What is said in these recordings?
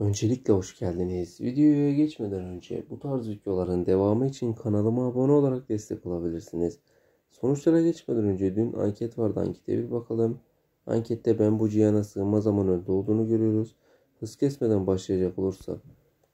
Öncelikle hoş geldiniz. Videoya geçmeden önce bu tarz videoların devamı için kanalıma abone olarak destek olabilirsiniz. Sonuçlara geçmeden önce dün anket vardı ankete bir bakalım. Ankette ben bu cihana sığınma zaman önde olduğunu görüyoruz. Hız kesmeden başlayacak olursa.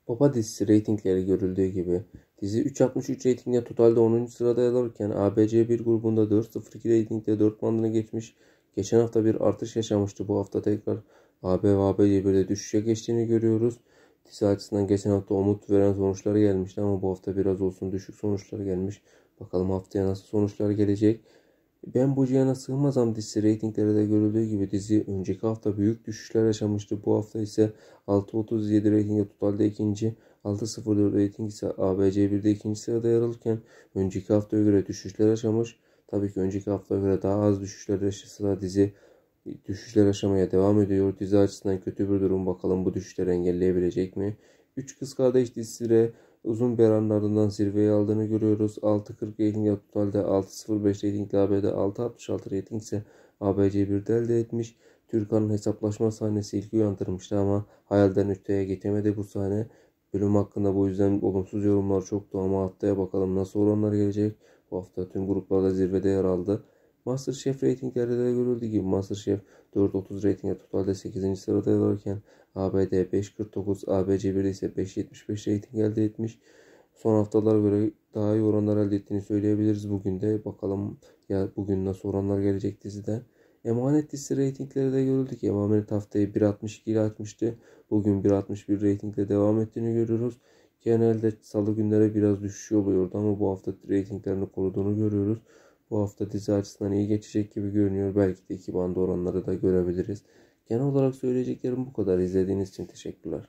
Baba dizisi reytingleri görüldüğü gibi dizi 3.63 reytingle totalde 10. sırada yer alırken ABC1 grubunda 4.02 reytingle 4 bandını geçmiş. Geçen hafta bir artış yaşamıştı bu hafta tekrar AB ve AB diye düşüşe geçtiğini görüyoruz. TİSA açısından geçen hafta umut veren sonuçlar gelmişti ama bu hafta biraz olsun düşük sonuçlar gelmiş. Bakalım haftaya nasıl sonuçlar gelecek. Ben bu cihana sığmazam dizisi reytinglere de görüldüğü gibi dizi önceki hafta büyük düşüşler yaşamıştı. Bu hafta ise 6.37 reytingde totalde ikinci, 6.04 reyting ise ABC1'de ikinci sırada yer alırken önceki haftaya göre düşüşler yaşamış. Tabii ki önceki haftaya göre daha az düşüşler yaşasa da dizi düşüşler aşamaya devam ediyor. Dizi açısından kötü bir durum. Bakalım bu düşüşleri engelleyebilecek mi? 3 Kız Kardeş dizisi de uzun beranın ardından zirveye aldığını görüyoruz. 6.40 rating Total'de 6.05 rating AB'de 6.66 rating ise ABC1'de elde etmiş. Türkan'ın hesaplaşma sahnesi ilgi uyandırmıştı ama hayalden öteye geçemedi bu sahne. Bölüm hakkında bu yüzden olumsuz yorumlar çoktu ama haftaya bakalım nasıl oranlar gelecek. Bu hafta tüm gruplarda zirvede yer aldı. Masterchef reytinglerde de görüldüğü gibi Masterchef 4.30 reytingde totalde 8. sırada yer alırken ABD 5.49, ABC 1'de ise 5.75 reyting elde etmiş. Son haftalara göre daha iyi oranlar elde ettiğini söyleyebiliriz bugün de. Bakalım ya bugün nasıl oranlar gelecek diziden. Emanet dizisi reytingleri de görüldü Emanet haftayı 1.62 ile açmıştı. Bugün 1.61 reytingle devam ettiğini görüyoruz. Genelde salı günlere biraz düşüş oluyordu ama bu hafta reytinglerini koruduğunu görüyoruz. Bu hafta dizi açısından iyi geçecek gibi görünüyor. Belki de iki bandı oranları da görebiliriz. Genel olarak söyleyeceklerim bu kadar. İzlediğiniz için teşekkürler.